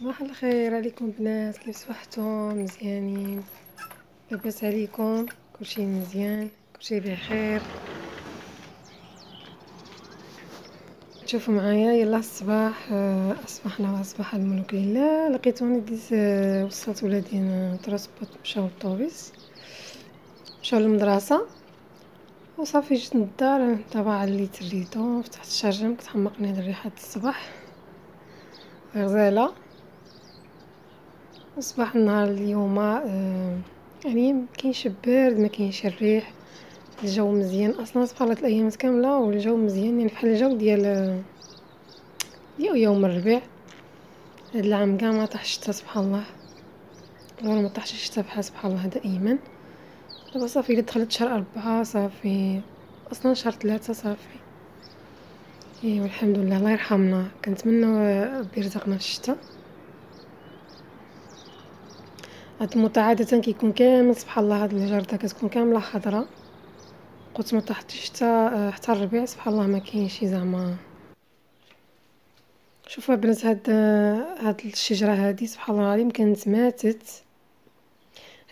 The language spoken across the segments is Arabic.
صباح الخير عليكم بنات كيف صحتكم مزيانين لاباس عليكم كلشي مزيان كلشي بخير شوفوا معايا يلا الصباح آه، اصبحنا واصبح الملوك لله لقيتوني ديز آه، وصلت ولادي ترسبط مشاو للطوبيس مشاو للمدرسه وصافي جيت للدار تبع اللي تريتو فتحت الشاجم كنت حمقني الريحه الصباح غزاله صباح النهار اليوم آه، يعني ما كاينش برد ما كاينش الريح الجو مزيان اصلا صبح الايام كامله والجو مزيان يعني بحال الجو ديال ديال يوم الربيع هاد العام كاع ما طاحش الشتا سبحان الله غير ما طاحش الشتا بحال سبحان الله دائما دابا صافي الا دخلت شهر أربعة صافي اصلا شهر ثلاثة صافي ايوا الحمد لله الله يرحمنا كنتمنى ربي يرزقنا الشتاء هاد الموطا عادة كيكون كامل سبحان الله هاد الجردة كتكون كاملة خضرا قلت ما طاحتش حتى آه، حتى الربيع سبحان الله ما كاينش زعما شوفوا البنات هاد آه، هاد الشجره هادي سبحان الله العظيم كانت ماتت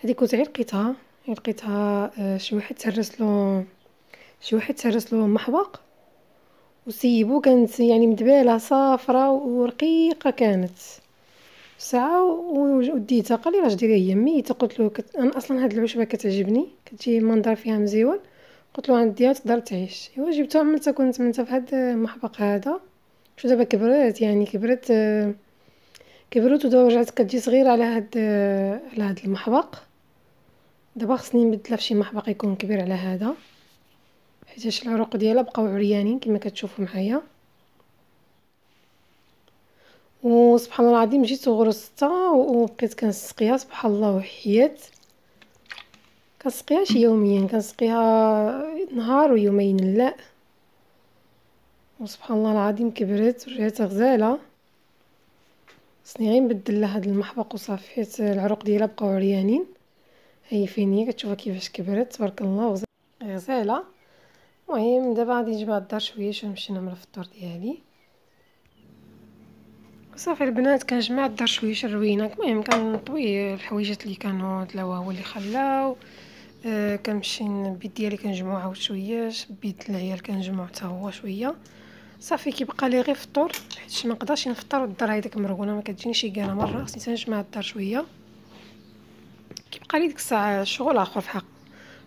هادي كنت غير لقيتها لقيتها آه، شي واحد تهرس له شي واحد تهرس له محبق وسيبو كانت يعني مدباله صافره ورقيقه كانت ساعه وديتها قال لي راه ديريه هي ميته قلت له كت... انا اصلا هاد العشبه كتعجبني كتجي المنظر فيها مزيون قلت له غنديها تقدر تعيش ايوا جبتها عملتها كنت منتا في هاد المحبق هذا شو دابا كبرات يعني كبرت كبرت ودابا رجعت كتجي صغيره على هاد على هاد المحبق دابا خصني نبدلها فشي محبق يكون كبير على هذا حيت العروق ديالها بقاو عريانين كما كتشوفوا معايا وسبحان الله العظيم جيت غرو وبقيت كنسقيها سبحان الله وحيات كنسقيهاش يوميا كنسقيها نهار ويومين لا وسبحان الله العظيم كبرت ورجعت غزاله خصني غير نبدل لها هاد المحبق وصافي حيت العروق ديالها بقاو عريانين هي فين هي كتشوفها كيفاش كبرت تبارك الله غزاله المهم دابا غادي نجيبها الدار شويه باش نمشي نعمل الفطور ديالي صافي البنات كنجمع الدار شويه الروينه المهم كنطوي الحويجات اللي كانوا الهوا هو اللي خلاو آه كنمشي البيت ديالي كنجمعو عاود شويه بيت العيال كنجمعو حتى هو شويه صافي كيبقى لي غير فطور حيت ما نقدرش نفطر والدار هذيك مرغونه ما كتجينيش كاله مره خصني تنجمع الدار شويه كيبقى لي ديك الساعه شغل اخر في حق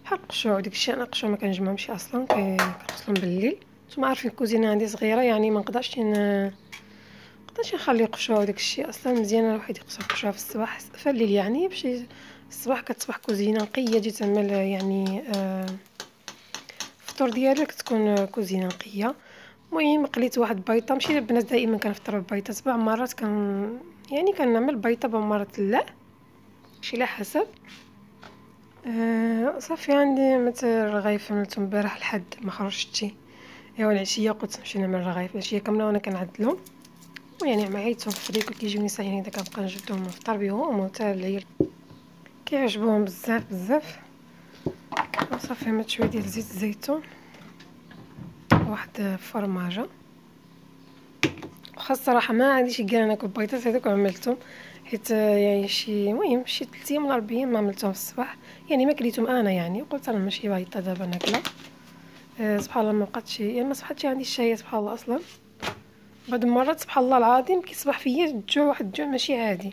حق شو وديك الشيء انا قشو ما كنجمعهمش اصلا كنخلصهم بالليل نتوما عارفين الكوزينه عندي صغيره يعني ما نقدرش مبقدرش نخلي قشوه وداك الشيء اصلا مزيان الواحد يقصر قشوه في الصباح في الليل يعني باش الصباح كتصبح كوزينه نقيه جيت تعمل يعني آه الفطور ديالك تكون كوزينه نقيه المهم قليت واحد بيطه ماشي البنات دائما كنفطروا بالبيطه سبع مرات كان يعني كنعمل بيطه بمرات لا شي على حسب آه صافي عندي مثل الرغيف عملته امبارح لحد ما خرجتي ايوا العشيه قلت نمشي نعمل الرغيف العشيه كامله وانا كنعدلهم يعني مع عيتهم في الفريكو كيجيوني صايرين اذا كنبقى نجبدهم من الفطار بهم وتا العيال كيعجبوهم بزاف بزاف وصافي مات شويه ديال زيت الزيتون واحد فرماجه وخا الصراحه ما عنديش كاع ناكل بيضات هذوك عملتهم حيت يعني شي المهم شي 3 ولا 4 ما عملتهم في الصباح يعني ما كليتهم انا يعني وقلت انا ماشي بايطه دابا ناكله أه سبحان الله ما بقاتش يعني ما صبحتش عندي الشهيه سبحان الله اصلا بعض المرات سبحان الله العظيم كيصبح فيا الجوع واحد الجوع ماشي عادي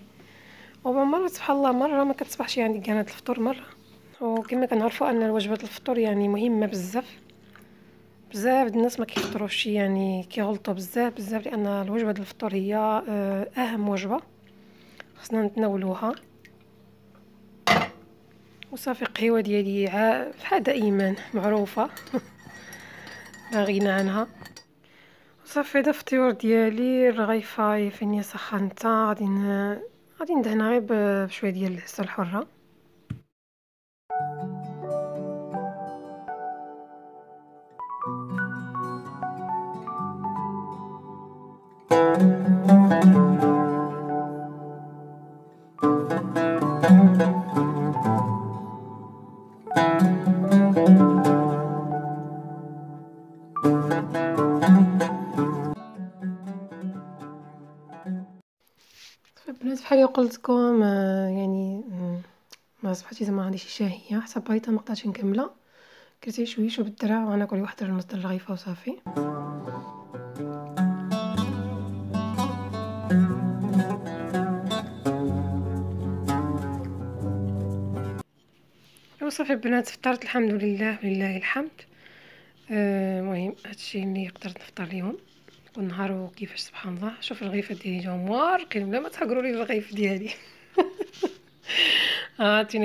وبعض المرات سبحان الله مره ما كتصبحش عندي كانت الفطور مره وكما كنعرفوا ان وجبه الفطور يعني مهمه بزاف بزاف الناس ما كيفطروش يعني كيغلطوا بزاف بزاف لان الوجبه ديال الفطور هي آه، اهم وجبه خصنا نتناولوها وصافي القهوه ديالي عا فحال ايمان معروفه لا غنى عنها صافي هذا الفطور ديالي الرغيفه فين هي سخنتها غادي غادي ندهنها غير بشويه ديال العسل الحره بحال قلت لكم آه، يعني آه، ما صبحتي زعما عندي شي شهية حسب ما مقدرتش نكملها شوي شو بالدرع وانا كل واحد الرمز د الرغيفة وصافي. وصافي البنات فطرت الحمد لله ولله الحمد آه، المهم هادشي لي قدرت نفطر اليوم ونهارو كيفاش سبحان الله شوف الغيفه ديالي جاهم موارقين بلا ما تهكروا لي الغيف ديالي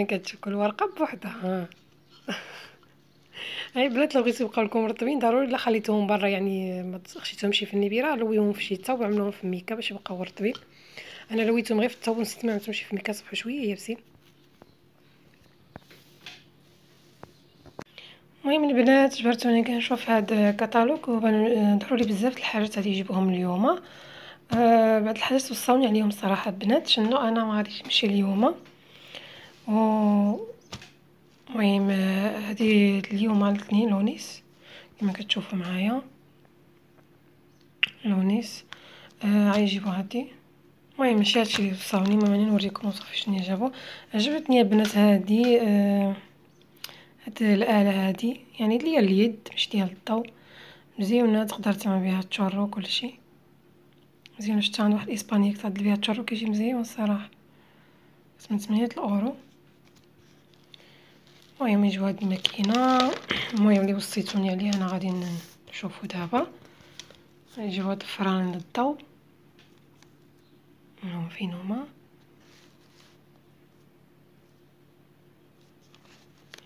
كتشوف كل ورقه بوحدها هاي آه. بلات لو بغيتو يبقاو لكم رطبين ضروري الا خليتوهم برا يعني ما شي في النبيره لويهم في شي الشتا وعملوهم في ميكا باش يبقاو رطبين انا لويتهم غير في الثوب ونسيت ما عملتهمش في ميكا صبحوا شويه يابسين المهم البنات جبرتوني كنشوف هاد الكتالوج لي بزاف الحاجات غادي يجيبوهم اليوم آه بعض الحاجات وصلوني عليهم صراحه البنات شنو انا ما غاديش نمشي اليوم و المهم آه، هادي اليوم الاثنين لونيس كما كتشوفوا معايا لونيس أه آه هادي المهم ماشي هادشي اللي وصاوني ما نوريكم صافي شنو جابو عجبتني البنات هادي آه هاد الآلة هادي يعني ديال اليد مش ديال الضو مزيونة تقدر تعمل بها التشرو كلشي مزيونة شتا عند واحد الإسبانية كتعدل بها التشرو كيجي مزيون الصراحة من تمنية الأورو المهم يجيو هاد الماكينة المهم اللي وصيتوني عليها أنا غادي نشوفو دابا يجيو هاد الفران للضو هاهم فين هما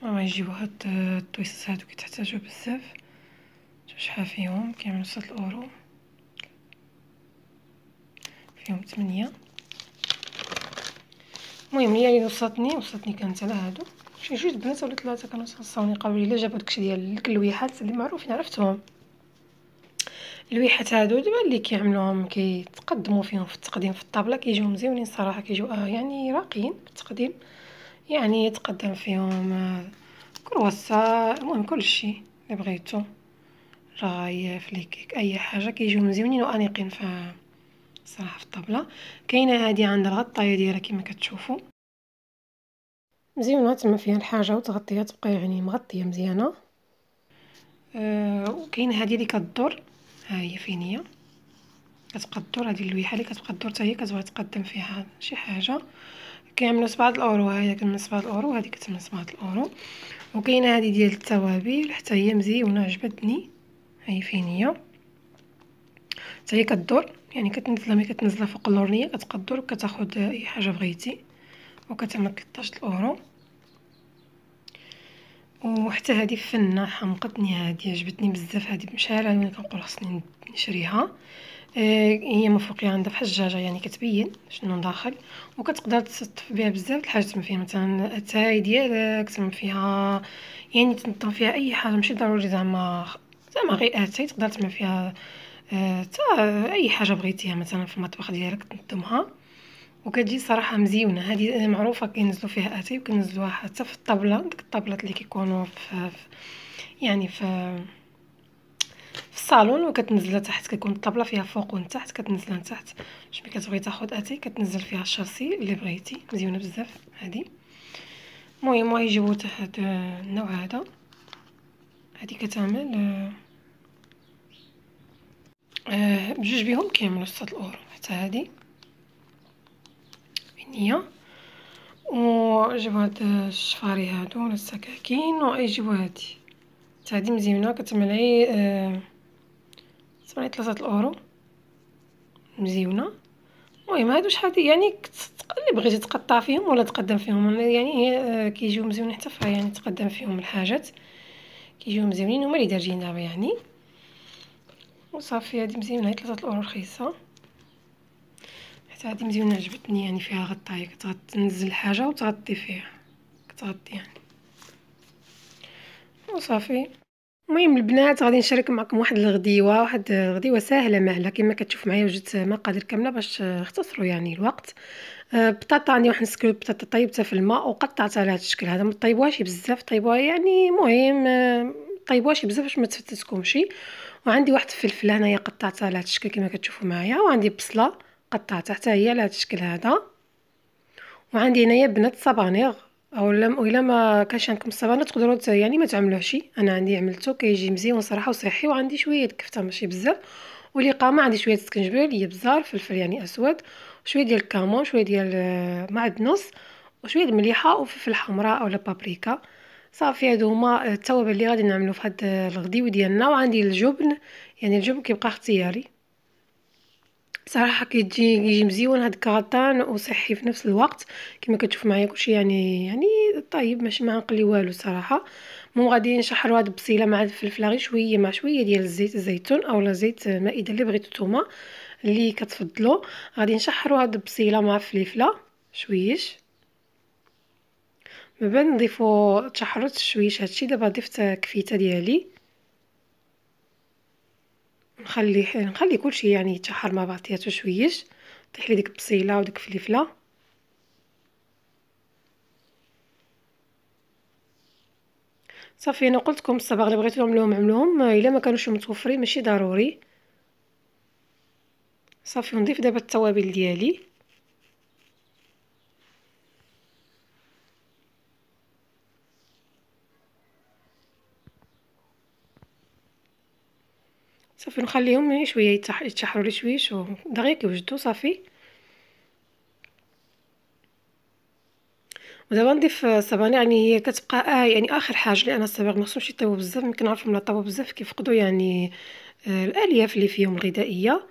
ما يجيبو هاد الطويصات هادو تحتاجو بزاف شحال فيهم كيعملو ستة اورو فيهم تمنية المهم هي اللي وصلتني وصلتني كانت على هادو شي جوج بنات ولا ثلاثه كانوا تنصوني قالوا لي الا جابوا داكشي ديال الويحات اللي معروفين عرفتهم الويحات هادو دابا اللي كيعملوهم كيتقدموا فيهم في التقديم في الطابله كيجيو مزيونين صراحه كيجيو اه يعني راقيين في التقديم يعني يتقدم فيهم آه، كرواسا المهم كلشي اللي بغيتو راي فليكيك اي حاجه كيجيو مزيونين وانيقين ف صراحه في الطبله كاينه هادي عند الغطايه ديالها كما كتشوفوا مزيونه تما فيها الحاجه وتغطيها تبقى يعني مغطيه مزيانه أه وكاين هادي اللي كدور ها هي فين هي كتبقى الدور هذه اللويحه اللي كتبقى الدور حتى هي كتبغي تقدم فيها شي حاجه كاين مصباط الاورو ها هي مصباط الاورو كتمن سبعة الاورو وكاينه هذه ديال التوابل حتى هي مزيونه عجبتني هي فين هي حتى هي كدور يعني كتنزلها ملي كتنزلها فوق اللورنية كتقدر وكتاخد اي حاجه بغيتي وكتعمل 13 الاورو وحتى هذه فنه حمقتني هذه عجبتني بزاف هذه مشعله وانا كنقول خصني نشريها آه، هي من فوق عندها في حجاجة يعني كتبين شنو داخل وكتقدر تصطف بها بزاف د الحاجات تما فيها مثلا اتاي ديالك تما فيها يعني تنظم فيها اي حاجة ماشي ضروري زعما زعما غير اتاي تقدر تما فيها آه، تا اي حاجه بغيتيها مثلا في المطبخ ديالك تنظمها وكتجي صراحه مزيونه هذه معروفه كينزلوا فيها اتاي وكنزلوها حتى في الطابله ديك الطابلات اللي كيكونوا في يعني في الصالون وكتنزل تحت كيكون الطابله فيها فوق وتحت كتنزل كتنزلها باش ملي كتبغي تاخد اتاي كتنزل فيها الشرسي اللي بغيتي مزيونه بزاف هذه المهم غيجيبو تحت هاد النوع هذا هادي كتعمل آه، آه، بجوج بيهم كيعملوا ستة الاور حتى هادي بنيه جيبو هاد الشفاري هادو ولا السكاكين وغيجيبو هادي هادي مزيونه كتعمل غي آه سبعين ثلاثة الأورو مزيونة المهم هادو شحال يعني اللي بغيتي تقطع فيهم ولا تقدم فيهم يعني هي آه، كيجيو مزيون حتى فيها يعني تقدم فيهم الحاجات كيجيو مزيونين هما اللي دارجين دابا يعني وصافي هادي مزيونة هاي ثلاثة الأورو رخيصة حتى هادي مزيونة عجبتني يعني فيها غطاية تنزل حاجه وتغطي فيها كتغطي يعني وصافي المهم البنات غادي نشارك معكم واحد الغديوه واحد الغديوه ساهله مهله كما كتشوف معايا وجدت مقادير كامله باش اختصروا يعني الوقت آه، بطاطا عندي واحد السكوب بطاطا طيبتها في الماء وقطعتها على هذا الشكل هذا ما طيبوهاش بزاف طيبوها يعني مهم آه، طيبوهاش بزاف باش ما تفتتكمش وعندي واحد الفلفله هنايا قطعتها على هذا الشكل كما كتشوفوا معايا وعندي بصله قطعتها حتى هي على هذا الشكل هذا وعندي هنايا بنات صبانيغ أو لم الا ما كانش عندكم الصبانه تقدروا ت- يعني ما شي انا عندي عملته كيجي مزيون صراحه وصحي وعندي شويه د الكفته ماشي بزاف والاقامه عندي شويه د السكنجبير بزار فلفل يعني اسود شويه ديال الكامون شويه ديال آه، معدنوس وشويه د المليحه وفلفل حمراء اولا بابريكا صافي هادو هما آه، التوابل اللي غادي نعملو في هاد آه، الغديو ديالنا وعندي الجبن يعني الجبن كيبقى اختياري بصراحه كيجي كيجي مزيون هاد الكراتان وصحي في نفس الوقت كما كتشوف معايا كلشي يعني يعني طيب ماشي ما والو صراحه مو غادي نشحروا هاد البصيله مع الفلفله غير شويه مع شويه ديال الزيت الزيتون اولا زيت مائده اللي بغيتو نتوما اللي كتفضلوا غادي نشحروا هاد البصيله مع الفلفله شويش من بعد نضيفوا تشحرت شويش هادشي دابا ضفت كفيته ديالي نخلي نخلي كلشي يعني يتشحر مع بعضياتو شويش طيحلي لي ديك البصيله وديك الفليفله صافي انا قلت لكم الصباغ اللي بغيتو تعملوهم عملوهم الا ما كانوش متوفرين ماشي ضروري صافي ونضيف دابا التوابل ديالي صافي نخليهم شويه يتح... يتشحروا لي شويش دغيا كيوجدوا صافي ودابا نضيف الصباني يعني هي كتبقى آه يعني اخر حاجه لان الصباغ ما خصهمش يطيبوا بزاف ممكن عارفهم لا طابوا بزاف كيفقدوا يعني آه الالياف اللي فيهم الغذائيه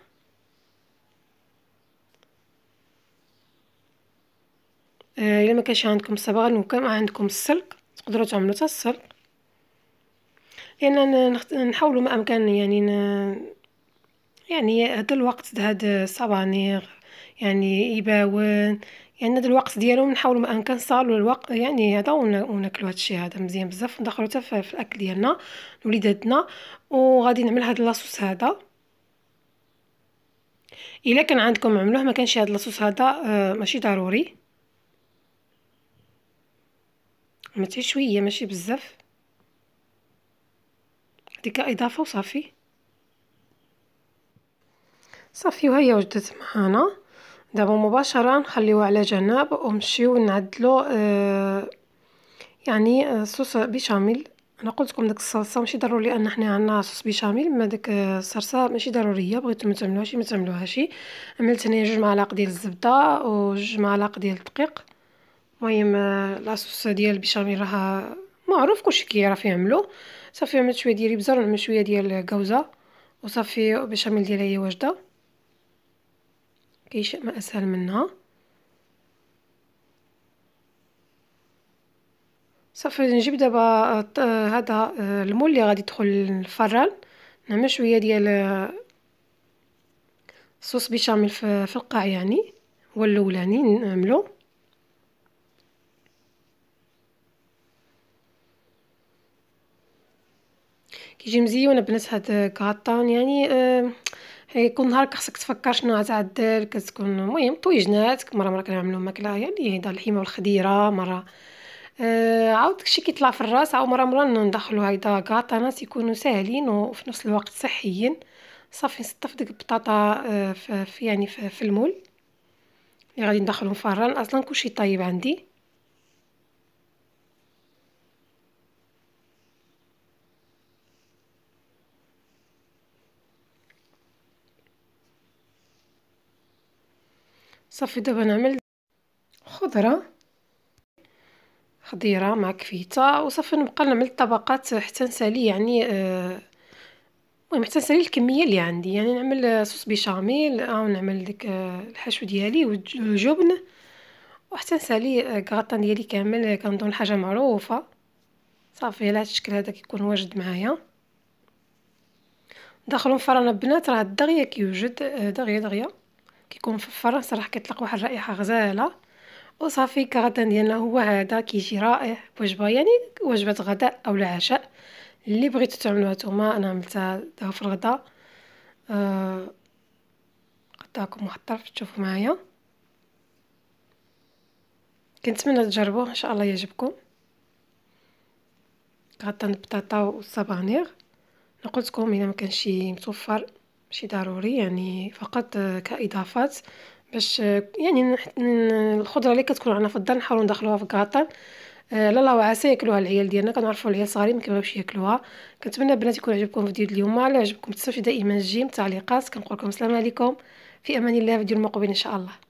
آه، الا آه ما كانش عندكم الصبغه وكان عندكم السلك تقدروا تعملوا حتى السلك لأننا نحاولو ما أمكن يعني يعني هذا الوقت هاد الصبانيغ يعني يباون يعني هذا الوقت ديالهم نحاولو ما أمكن نصالو الوقت يعني هادا هذا هادشي هادا مزيان بزاف ندخلو تا في الأكل ديالنا لوليداتنا وغادي نعمل هاد لاصوص هادا الا كان عندكم عملوه ما كانش هاد لاصوص هادا آه، ماشي ضروري متي شويه ماشي بزاف وحدي كإضافة وصافي صافي وهي وجدت معانا دابا مباشرة نخليوها على جنب ونمشيو نعدلو آه يعني آه، صوص بيشاميل انا قلت لكم داك الصلصه ماشي ضروري ان حنا عندنا صوص بيشاميل ما داك آه، الصلصه ماشي ضروريه بغيتو ما تعملوهاش ما تعملوهاش عملت هنايا جوج معالق ديال الزبده وجوج معالق ديال الدقيق المهم آه، لاصوص ديال بيشاميل راها معروف كلشي كيعرف يعملو صافي عملت شويه ديال الابزار ونعمل شويه ديال الكوزه وصافي البشاميل ديالها هي واجده شيء ما اسهل منها صافي نجيب دابا آه، هذا آه، المول اللي غادي يدخل للفران نعمل شويه ديال آه، صوص بشاميل في القاع يعني هو الاولاني نعملو كي يجي مزيون بنسهة كاطان يعني آه، هي كل نهار خصك تفكر شنو غتعدل كتكون المهم طويجنات مرة مرة كنعملو ماكلة يعني دار الحيمه والخديرة مرة آه، عاود داكشي كيطلع في الراس عاود مرة مرة ندخلو هيدا كاطانات يكونوا ساهلين وفي نفس الوقت صحيين صافي نصطف ديك البطاطا آه، في يعني في المول اللي يعني غادي ندخلهم في اصلا كلشي طيب عندي صافي دابا نعمل خضره خضيره مع كفيته وصافي نبقى نعمل الطبقات حتى نسالي يعني آه، المهم حتى نسالي الكميه اللي عندي يعني نعمل صوص بيشاميل او آه، نعمل ديك آه، الحشو ديالي والجبن وحتى نسالي كغطان ديالي كامل كنظن حاجه معروفه صافي على هذا الشكل هذا كيكون واجد معايا داخلو الفرن بنات راه الدغيا كيوجد دغيا دغيا كيكون في فرنسا راح كيطلق واحد الرائحه غزاله وصافي كغدا ديالنا هو هذا كيجي رائع وجبه يعني وجبه غداء او العشاء اللي بغيتو تعملوها نتوما انا عملتها دابا في الغداء قطعكم آه، واحد الطرف تشوفوا معايا كنتمنى تجربوه ان شاء الله يعجبكم غطا البطاطا والصبانيغ انا قلت الا ما كانش متوفر ماشي ضروري يعني فقط كإضافات باش يعني الخضره اللي كتكون عندنا في الدار نحاولوا ندخلوها في آه، لا لا وعسى ياكلوها العيال ديالنا كنعرفوا العيال صغارين مكيبغيوش ياكلوها كنتمنى البنات يكون عجبكم الفيديو اليوم الا عجبكم تنساوش دائما الجيم تعليقات كنقول لكم السلام عليكم في امان الله فيديو المقبل ان شاء الله